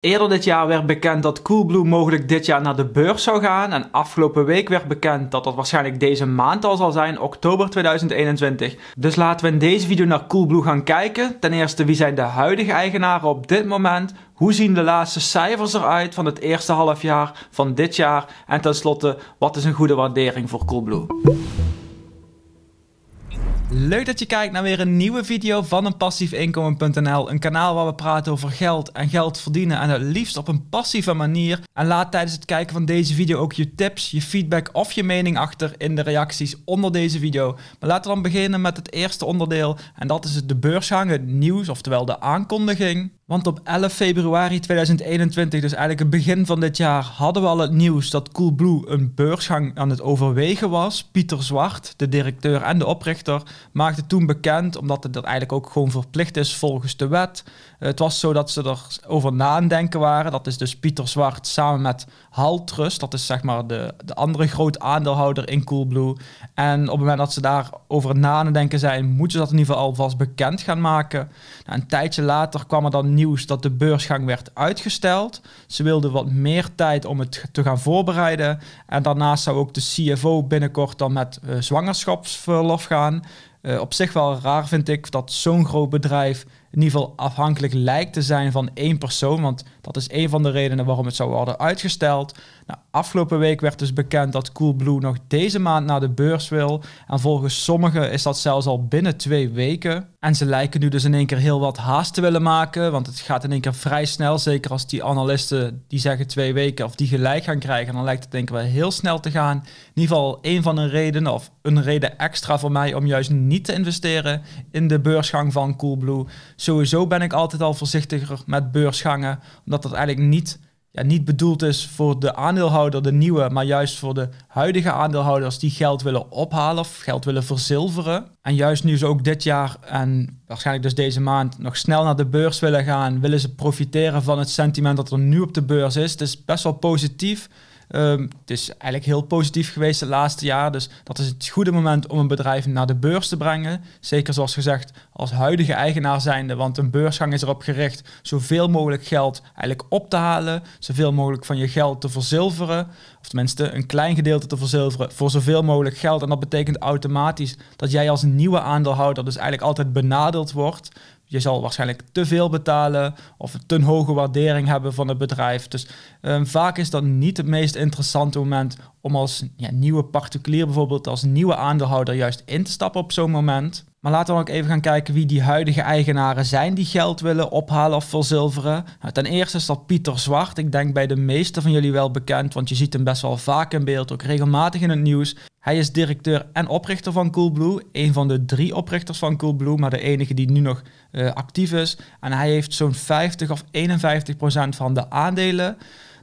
Eerder dit jaar werd bekend dat Coolblue mogelijk dit jaar naar de beurs zou gaan en afgelopen week werd bekend dat dat waarschijnlijk deze maand al zal zijn, oktober 2021. Dus laten we in deze video naar Coolblue gaan kijken. Ten eerste, wie zijn de huidige eigenaren op dit moment? Hoe zien de laatste cijfers eruit van het eerste halfjaar van dit jaar? En tenslotte, wat is een goede waardering voor Coolblue? Leuk dat je kijkt naar weer een nieuwe video van een passiefinkomen.nl. Een kanaal waar we praten over geld en geld verdienen en het liefst op een passieve manier. En laat tijdens het kijken van deze video ook je tips, je feedback of je mening achter in de reacties onder deze video. Maar laten we dan beginnen met het eerste onderdeel en dat is de beursgang, het nieuws, oftewel de aankondiging. Want op 11 februari 2021, dus eigenlijk het begin van dit jaar, hadden we al het nieuws dat Coolblue een beursgang aan het overwegen was. Pieter Zwart, de directeur en de oprichter, maakte toen bekend, omdat het dat eigenlijk ook gewoon verplicht is volgens de wet. Het was zo dat ze erover na aan denken waren. Dat is dus Pieter Zwart samen met Haltrust, dat is zeg maar de, de andere groot aandeelhouder in Coolblue. En op het moment dat ze daarover na aan denken zijn, moeten ze dat in ieder geval alvast bekend gaan maken. Nou, een tijdje later kwam er dan nieuws dat de beursgang werd uitgesteld. Ze wilden wat meer tijd om het te gaan voorbereiden. En daarnaast zou ook de CFO binnenkort dan met eh, zwangerschapsverlof gaan. Eh, op zich wel raar vind ik dat zo'n groot bedrijf in ieder geval afhankelijk lijkt te zijn van één persoon. Want dat is een van de redenen waarom het zou worden uitgesteld. Nou, afgelopen week werd dus bekend dat Coolblue nog deze maand naar de beurs wil. En volgens sommigen is dat zelfs al binnen twee weken. En ze lijken nu dus in één keer heel wat haast te willen maken. Want het gaat in één keer vrij snel. Zeker als die analisten die zeggen twee weken of die gelijk gaan krijgen. Dan lijkt het denken ik wel heel snel te gaan. In ieder geval een van de redenen of een reden extra voor mij om juist niet te investeren in de beursgang van Coolblue. Sowieso ben ik altijd al voorzichtiger met beursgangen. Omdat dat eigenlijk niet ja, niet bedoeld is voor de aandeelhouder, de nieuwe, maar juist voor de huidige aandeelhouders die geld willen ophalen of geld willen verzilveren. En juist nu ze ook dit jaar en waarschijnlijk dus deze maand nog snel naar de beurs willen gaan, willen ze profiteren van het sentiment dat er nu op de beurs is. Het is best wel positief. Ehm, het is eigenlijk heel positief geweest de laatste jaar. Dus dat is het goede moment om een bedrijf naar de beurs te brengen. Zeker zoals gezegd, als huidige eigenaar zijnde. Want een beursgang is erop gericht zoveel mogelijk geld eigenlijk op te halen. Zoveel mogelijk van je geld te verzilveren. Of tenminste een klein gedeelte te verzilveren voor zoveel mogelijk geld. En dat betekent automatisch dat jij als nieuwe aandeelhouder dus eigenlijk altijd benadeeld wordt je zal waarschijnlijk te veel betalen of te hoge waardering hebben van het bedrijf. Dus ehm, vaak is dat niet het meest interessante moment om als ja, nieuwe particulier, bijvoorbeeld als nieuwe aandeelhouder, juist in te stappen op zo'n moment. Maar laten we ook even gaan kijken wie die huidige eigenaren zijn die geld willen ophalen of verzilveren. Nou, ten eerste is dat Pieter Zwart. Ik denk bij de meesten van jullie wel bekend, want je ziet hem best wel vaak in beeld, ook regelmatig in het nieuws. Hij is directeur en oprichter van Coolblue. Een van de drie oprichters van Coolblue, maar de enige die nu nog eh, actief is. En hij heeft zo'n 50 of 51 procent van de aandelen.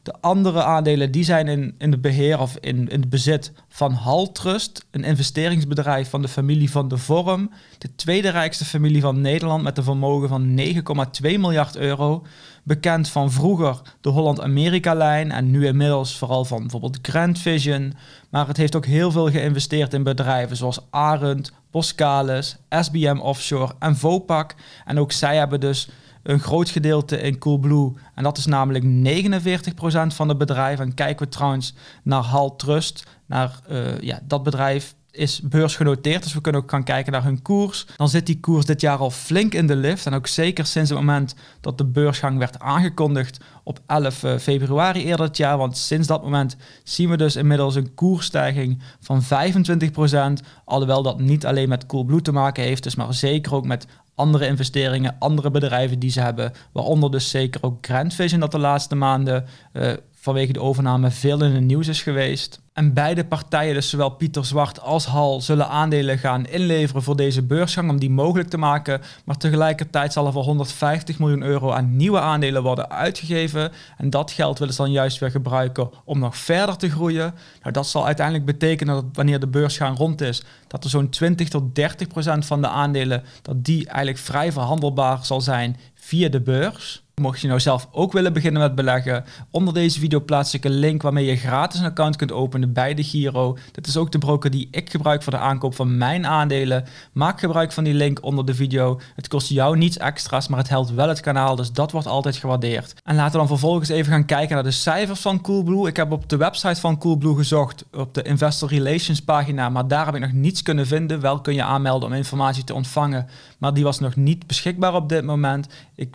De andere aandelen die zijn in, in het beheer of in, in het bezit van Haltrust, een investeringsbedrijf van de familie van de Vorm, de tweede rijkste familie van Nederland met een vermogen van 9,2 miljard euro, bekend van vroeger de Holland-Amerika-lijn en nu inmiddels vooral van bijvoorbeeld Grand Vision, maar het heeft ook heel veel geïnvesteerd in bedrijven zoals Arend, Boskalis, SBM Offshore en Vopak en ook zij hebben dus een groot gedeelte in Coolblue. En dat is namelijk 49% van het bedrijf. En kijken we trouwens naar Hal Trust, naar eh, ja, dat bedrijf is beursgenoteerd, dus we kunnen ook gaan kijken naar hun koers. Dan zit die koers dit jaar al flink in de lift. En ook zeker sinds het moment dat de beursgang werd aangekondigd op 11 eh, februari eerder dit jaar. Want sinds dat moment zien we dus inmiddels een koersstijging van 25%. Alhoewel dat niet alleen met Coolblue te maken heeft, dus maar zeker ook met andere investeringen, andere bedrijven die ze hebben. Waaronder dus zeker ook Grantvision dat de laatste maanden eh, vanwege de overname veel in het nieuws is geweest. En beide partijen, dus zowel Pieter Zwart als Hal, zullen aandelen gaan inleveren voor deze beursgang om die mogelijk te maken. Maar tegelijkertijd zal er voor 150 miljoen euro aan nieuwe aandelen worden uitgegeven. En dat geld willen ze dan juist weer gebruiken om nog verder te groeien. Nou, dat zal uiteindelijk betekenen dat wanneer de beursgang rond is, dat er zo'n 20 tot 30 procent van de aandelen, dat die eigenlijk vrij verhandelbaar zal zijn via de beurs. Mocht je nou zelf ook willen beginnen met beleggen, onder deze video plaats ik een link waarmee je gratis een account kunt openen bij de Giro. Dat is ook de broker die ik gebruik voor de aankoop van mijn aandelen. Maak gebruik van die link onder de video. Het kost jou niets extra's, maar het helpt wel het kanaal, dus dat wordt altijd gewaardeerd. En laten we dan vervolgens even gaan kijken naar de cijfers van Coolblue. Ik heb op de website van Coolblue gezocht, op de Investor Relations pagina, maar daar heb ik nog niets kunnen vinden. Wel kun je aanmelden om informatie te ontvangen, maar die was nog niet beschikbaar op dit moment. Ik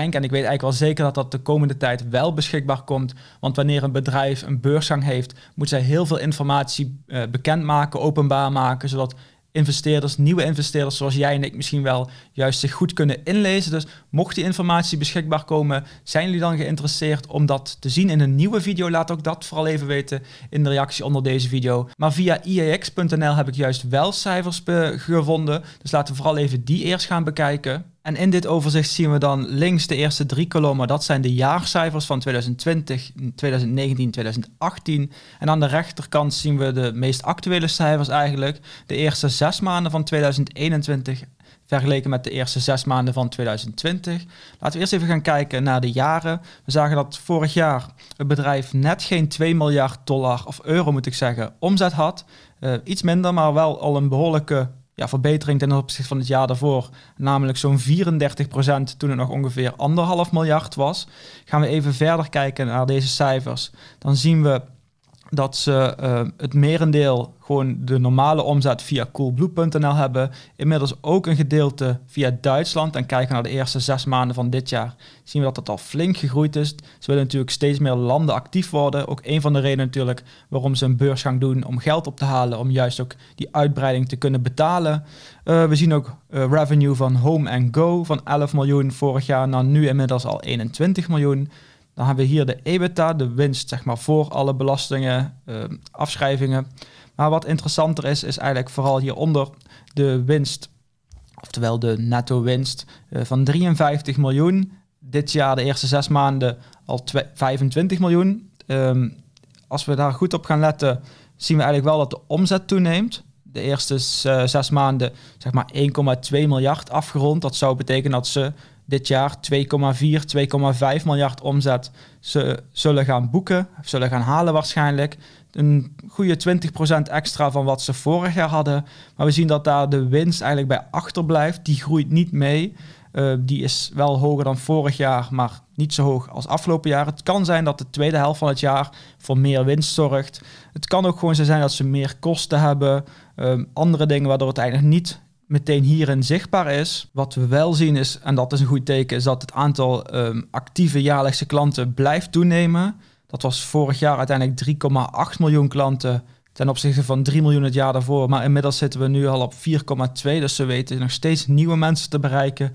denk en ik weet eigenlijk wel zeker dat dat de komende tijd wel beschikbaar komt. Want wanneer een bedrijf een beursgang heeft, moet zij heel veel informatie uh, bekendmaken, openbaar maken, zodat investeerders, nieuwe investeerders zoals jij en ik misschien wel, juist zich goed kunnen inlezen. Dus mocht die informatie beschikbaar komen, zijn jullie dan geïnteresseerd om dat te zien in een nieuwe video? Laat ook dat vooral even weten in de reactie onder deze video. Maar via iax.nl heb ik juist wel cijfers eh, gevonden, dus laten we vooral even die eerst gaan bekijken. En in dit overzicht zien we dan links de eerste drie kolommen. Dat zijn de jaarcijfers van 2020, 2019, 2018. En aan de rechterkant zien we de meest actuele cijfers eigenlijk. De eerste zes maanden van 2021 vergeleken met de eerste zes maanden van 2020. Laten we eerst even gaan kijken naar de jaren. We zagen dat vorig jaar het bedrijf net geen 2 miljard dollar of euro moet ik zeggen omzet had. Eh, iets minder, maar wel al een behoorlijke ja, verbetering ten opzichte van het jaar daarvoor, namelijk zo'n 34% toen het nog ongeveer anderhalf miljard was. Gaan we even verder kijken naar deze cijfers, dan zien we dat ze eh, het merendeel gewoon de normale omzet via coolblue.nl hebben. Inmiddels ook een gedeelte via Duitsland. En kijken naar de eerste zes maanden van dit jaar, zien we dat dat al flink gegroeid is. Ze willen natuurlijk steeds meer landen actief worden. Ook een van de redenen natuurlijk waarom ze een beursgang doen om geld op te halen, om juist ook die uitbreiding te kunnen betalen. Eh, we zien ook eh, revenue van Home and Go van 11 miljoen vorig jaar naar nu inmiddels al 21 miljoen. Dan hebben we hier de EBITDA, de winst zeg maar, voor alle belastingen, uh, afschrijvingen. Maar wat interessanter is, is eigenlijk vooral hieronder de winst, oftewel de netto winst eh, van 53 miljoen. Dit jaar, de eerste zes maanden, al 25 miljoen. Ehm, als we daar goed op gaan letten, zien we eigenlijk wel dat de omzet toeneemt. De eerste eh, zes maanden zeg maar 1,2 miljard afgerond. Dat zou betekenen dat ze dit jaar 2,4, 2,5 miljard omzet ze zullen gaan boeken, zullen gaan halen waarschijnlijk. Een goede 20% extra van wat ze vorig jaar hadden. Maar we zien dat daar de winst eigenlijk bij achterblijft. Die groeit niet mee. Eh, die is wel hoger dan vorig jaar, maar niet zo hoog als afgelopen jaar. Het kan zijn dat de tweede helft van het jaar voor meer winst zorgt. Het kan ook gewoon zo zijn dat ze meer kosten hebben. Ehm, andere dingen waardoor het eigenlijk niet meteen hierin zichtbaar is. Wat we wel zien is, en dat is een goed teken, is dat het aantal ehm, actieve jaarlijkse klanten blijft toenemen. Dat was vorig jaar uiteindelijk 3,8 miljoen klanten ten opzichte van 3 miljoen het jaar daarvoor. Maar inmiddels zitten we nu al op 4,2. Dus ze weten nog steeds nieuwe mensen te bereiken.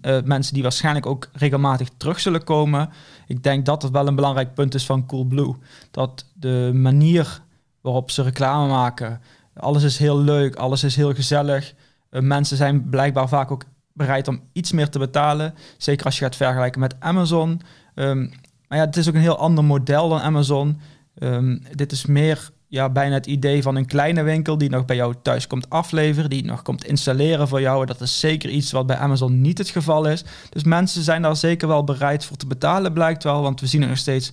Eh, mensen die waarschijnlijk ook regelmatig terug zullen komen. Ik denk dat dat wel een belangrijk punt is van Coolblue. Dat de manier waarop ze reclame maken. Alles is heel leuk, alles is heel gezellig. Eh, mensen zijn blijkbaar vaak ook bereid om iets meer te betalen. Zeker als je gaat vergelijken met Amazon. Ehm, maar ja, het is ook een heel ander model dan Amazon. Ehm, dit is meer ja, bijna het idee van een kleine winkel die nog bij jou thuis komt afleveren, die nog komt installeren voor jou. Dat is zeker iets wat bij Amazon niet het geval is. Dus mensen zijn daar zeker wel bereid voor te betalen, blijkt wel. Want we zien nog steeds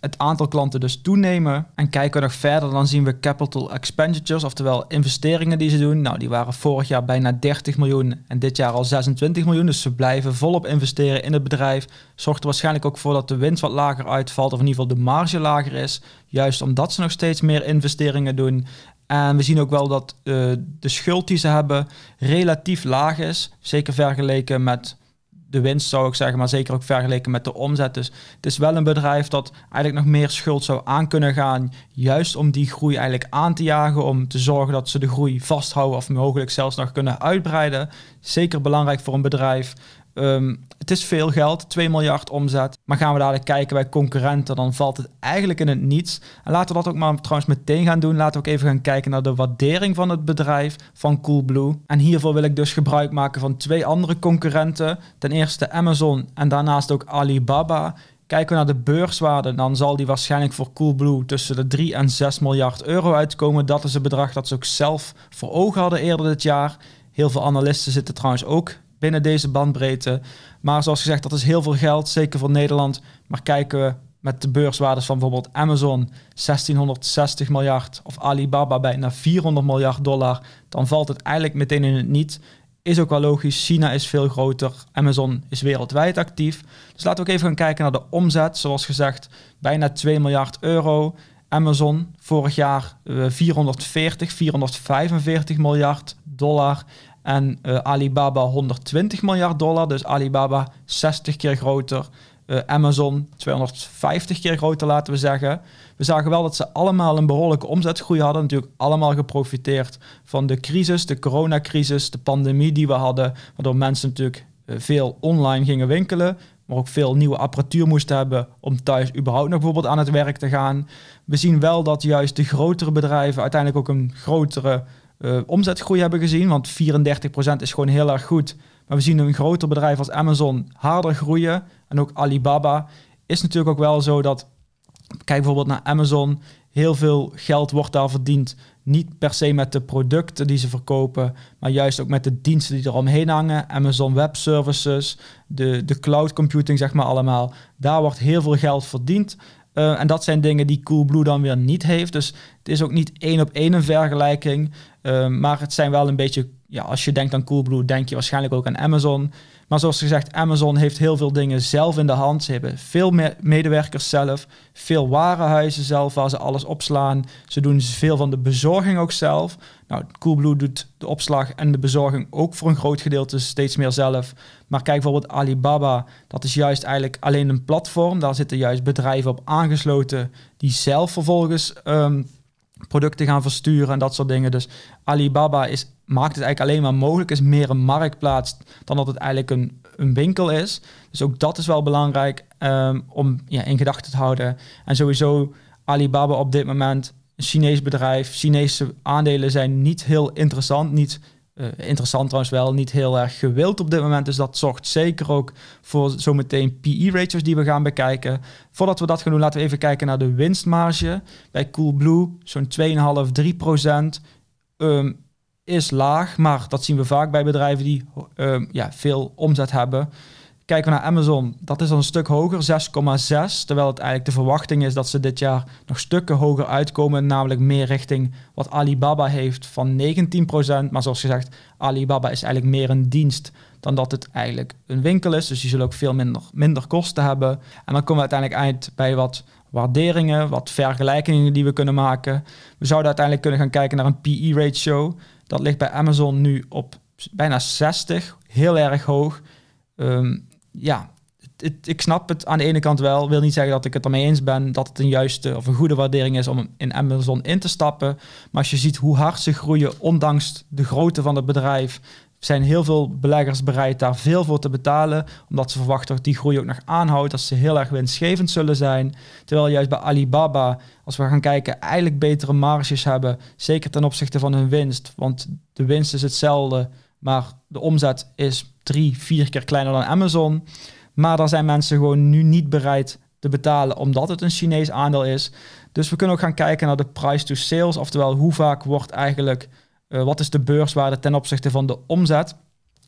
het, aantal klanten dus toenemen. En kijken we nog verder, dan zien we capital expenditures, oftewel investeringen die ze doen. Nou, die waren vorig jaar bijna 30 miljoen en dit jaar al 26 miljoen. Dus ze blijven volop investeren in het bedrijf zorgt er waarschijnlijk ook voor dat de winst wat lager uitvalt, of in ieder geval de marge lager is. Juist omdat ze nog steeds meer investeringen doen. En we zien ook wel dat eh, de schuld die ze hebben relatief laag is. Zeker vergeleken met de winst, zou ik zeggen, maar zeker ook vergeleken met de omzet. Dus het is wel een bedrijf dat eigenlijk nog meer schuld zou aan kunnen gaan. Juist om die groei eigenlijk aan te jagen. Om te zorgen dat ze de groei vasthouden of mogelijk zelfs nog kunnen uitbreiden. Zeker belangrijk voor een bedrijf Ehm, het is veel geld, 2 miljard omzet. Maar gaan we dadelijk kijken bij concurrenten, dan valt het eigenlijk in het niets. En laten we dat ook maar trouwens meteen gaan doen. Laten we ook even gaan kijken naar de waardering van het bedrijf van Coolblue. En hiervoor wil ik dus gebruik maken van twee andere concurrenten. Ten eerste Amazon en daarnaast ook Alibaba. Kijken we naar de beurswaarde, dan zal die waarschijnlijk voor Coolblue tussen de 3 en 6 miljard euro uitkomen. Dat is het bedrag dat ze ook zelf voor ogen hadden eerder dit jaar. Heel veel analisten zitten trouwens ook binnen deze bandbreedte. Maar zoals gezegd, dat is heel veel geld, zeker voor Nederland. Maar kijken we met de beurswaardes van bijvoorbeeld Amazon 1660 miljard of Alibaba bijna 400 miljard dollar, dan valt het eigenlijk meteen in het niet. Is ook wel logisch, China is veel groter, Amazon is wereldwijd actief. Dus laten we ook even gaan kijken naar de omzet. Zoals gezegd, bijna 2 miljard euro. Amazon vorig jaar 440, eh, 445 miljard dollar. En eh, Alibaba 120 miljard dollar. Dus Alibaba 60 keer groter. Eh, Amazon 250 keer groter, laten we zeggen. We zagen wel dat ze allemaal een behoorlijke omzetgroei hadden. Natuurlijk allemaal geprofiteerd van de crisis, de coronacrisis, de pandemie die we hadden. Waardoor mensen natuurlijk eh, veel online gingen winkelen. Maar ook veel nieuwe apparatuur moesten hebben om thuis überhaupt nog bijvoorbeeld aan het werk te gaan. We zien wel dat juist de grotere bedrijven uiteindelijk ook een grotere eh, omzetgroei hebben gezien. Want 34% is gewoon heel erg goed. Maar we zien een groter bedrijf als Amazon harder groeien. En ook Alibaba is natuurlijk ook wel zo dat... Kijk bijvoorbeeld naar Amazon. Heel veel geld wordt daar verdiend. Niet per se met de producten die ze verkopen, maar juist ook met de diensten die er omheen hangen. Amazon Web Services, de, de cloud computing, zeg maar allemaal. Daar wordt heel veel geld verdiend. Eh, en dat zijn dingen die Coolblue dan weer niet heeft. Dus het is ook niet één op één een vergelijking. Eh, maar het zijn wel een beetje, ja, als je denkt aan Coolblue, denk je waarschijnlijk ook aan Amazon. Maar zoals gezegd, Amazon heeft heel veel dingen zelf in de hand. Ze hebben veel medewerkers zelf, veel warenhuizen zelf waar ze alles opslaan. Ze doen veel van de bezorging ook zelf. Nou, Coolblue doet de opslag en de bezorging ook voor een groot gedeelte steeds meer zelf. Maar kijk bijvoorbeeld Alibaba, dat is juist eigenlijk alleen een platform. Daar zitten juist bedrijven op aangesloten die zelf vervolgens ehm, producten gaan versturen en dat soort dingen. Dus Alibaba is, maakt het eigenlijk alleen maar mogelijk, is meer een marktplaats dan dat het eigenlijk een, een winkel is. Dus ook dat is wel belangrijk ehm, om ja, in gedachten te houden. En sowieso Alibaba op dit moment, een Chinees bedrijf, Chinese aandelen zijn niet heel interessant, niet eh, interessant trouwens wel, niet heel erg gewild op dit moment. Dus dat zorgt zeker ook voor zometeen PE-ratios die we gaan bekijken. Voordat we dat gaan doen, laten we even kijken naar de winstmarge. Bij Coolblue, zo'n 2,5, 3 procent. is laag, maar dat zien we vaak bij bedrijven die ehm, ja, veel omzet hebben. Kijken we naar Amazon, dat is dan een stuk hoger, 6,6. Terwijl het eigenlijk de verwachting is dat ze dit jaar nog stukken hoger uitkomen. Namelijk meer richting wat Alibaba heeft van 19%. Maar zoals gezegd, Alibaba is eigenlijk meer een dienst dan dat het eigenlijk een winkel is. Dus die zullen ook veel minder, minder kosten hebben. En dan komen we uiteindelijk uit bij wat waarderingen, wat vergelijkingen die we kunnen maken. We zouden uiteindelijk kunnen gaan kijken naar een PE-ratio. Dat ligt bij Amazon nu op bijna 60, heel erg hoog. Um, ja, ik snap het aan de ene kant wel. Wil niet zeggen dat ik het ermee eens ben dat het een juiste of een goede waardering is om in Amazon in te stappen. Maar als je ziet hoe hard ze groeien, ondanks de grootte van het bedrijf, zijn heel veel beleggers bereid daar veel voor te betalen. Omdat ze verwachten dat die groei ook nog aanhoudt. Dat ze heel erg winstgevend zullen zijn. Terwijl juist bij Alibaba, als we gaan kijken, eigenlijk betere marges hebben. Zeker ten opzichte van hun winst. Want de winst is hetzelfde maar de omzet is drie, vier keer kleiner dan Amazon. Maar daar zijn mensen gewoon nu niet bereid te betalen omdat het een Chinees aandeel is. Dus we kunnen ook gaan kijken naar de price to sales. Oftewel, hoe vaak wordt eigenlijk, eh, wat is de beurswaarde ten opzichte van de omzet?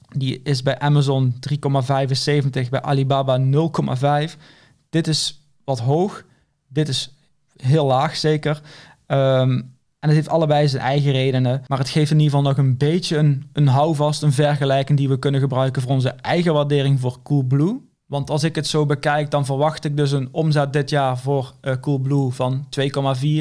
Die is bij Amazon 3,75, bij Alibaba 0,5. Dit is wat hoog. Dit is heel laag zeker. Um, en het heeft allebei zijn eigen redenen. Maar het geeft in ieder geval nog een beetje een, houvast, een vergelijking die we kunnen gebruiken voor onze eigen waardering voor Coolblue. Want als ik het zo bekijk, dan verwacht ik dus een omzet dit jaar voor uh, Coolblue van 2,4,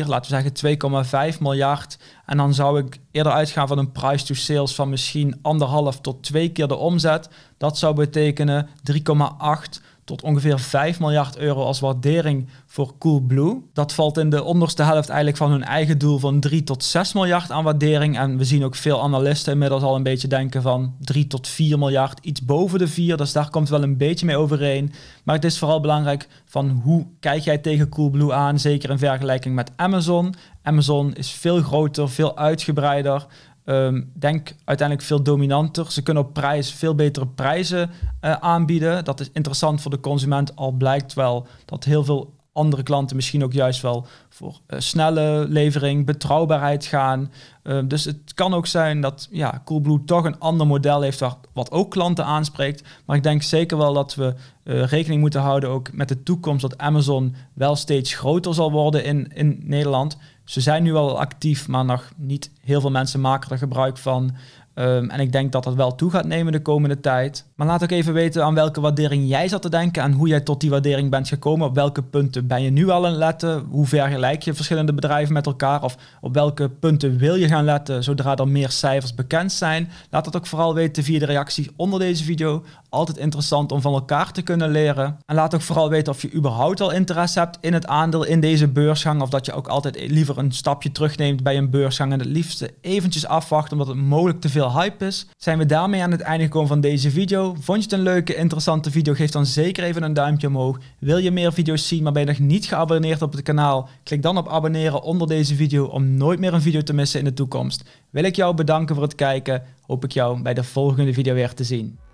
laten we zeggen 2,5 miljard. En dan zou ik eerder uitgaan van een price to sales van misschien anderhalf tot twee keer de omzet. Dat zou betekenen 3,8 tot ongeveer 5 miljard euro als waardering voor Coolblue. Dat valt in de onderste helft eigenlijk van hun eigen doel van 3 tot 6 miljard aan waardering. En we zien ook veel analisten inmiddels al een beetje denken van 3 tot 4 miljard, iets boven de 4. Dus daar komt wel een beetje mee overeen. Maar het is vooral belangrijk van hoe kijk jij tegen Coolblue aan, zeker in vergelijking met Amazon. Amazon is veel groter, veel uitgebreider. Um, denk uiteindelijk veel dominanter. Ze kunnen op prijs veel betere prijzen eh, aanbieden. Dat is interessant voor de consument, al blijkt wel dat heel veel andere klanten misschien ook juist wel voor eh, snelle levering, betrouwbaarheid gaan. Ehm, dus het kan ook zijn dat ja, Coolblue toch een ander model heeft wat ook klanten aanspreekt. Maar ik denk zeker wel dat we eh, rekening moeten houden ook met de toekomst dat Amazon wel steeds groter zal worden in, in Nederland. Ze zijn nu wel actief, maar nog niet Heel veel mensen maken er gebruik van. Ehm, en ik denk dat dat wel toe gaat nemen de komende tijd. Maar laat ook even weten aan welke waardering jij zat te denken en hoe jij tot die waardering bent gekomen. Op welke punten ben je nu al aan letten? Hoe vergelijk je verschillende bedrijven met elkaar? Of op welke punten wil je gaan letten zodra er meer cijfers bekend zijn? Laat dat ook vooral weten via de reacties onder deze video. Altijd interessant om van elkaar te kunnen leren. En laat ook vooral weten of je überhaupt al interesse hebt in het aandeel in deze beursgang. Of dat je ook altijd liever een stapje terugneemt bij een beursgang en het liefst liefste eventjes afwachten omdat het mogelijk te veel hype is. Zijn we daarmee aan het einde gekomen van deze video. Vond je het een leuke, interessante video? Geef dan zeker even een duimpje omhoog. Wil je meer video's zien, maar ben je nog niet geabonneerd op het kanaal? Klik dan op abonneren onder deze video om nooit meer een video te missen in de toekomst. Wil ik jou bedanken voor het kijken. Hoop ik jou bij de volgende video weer te zien.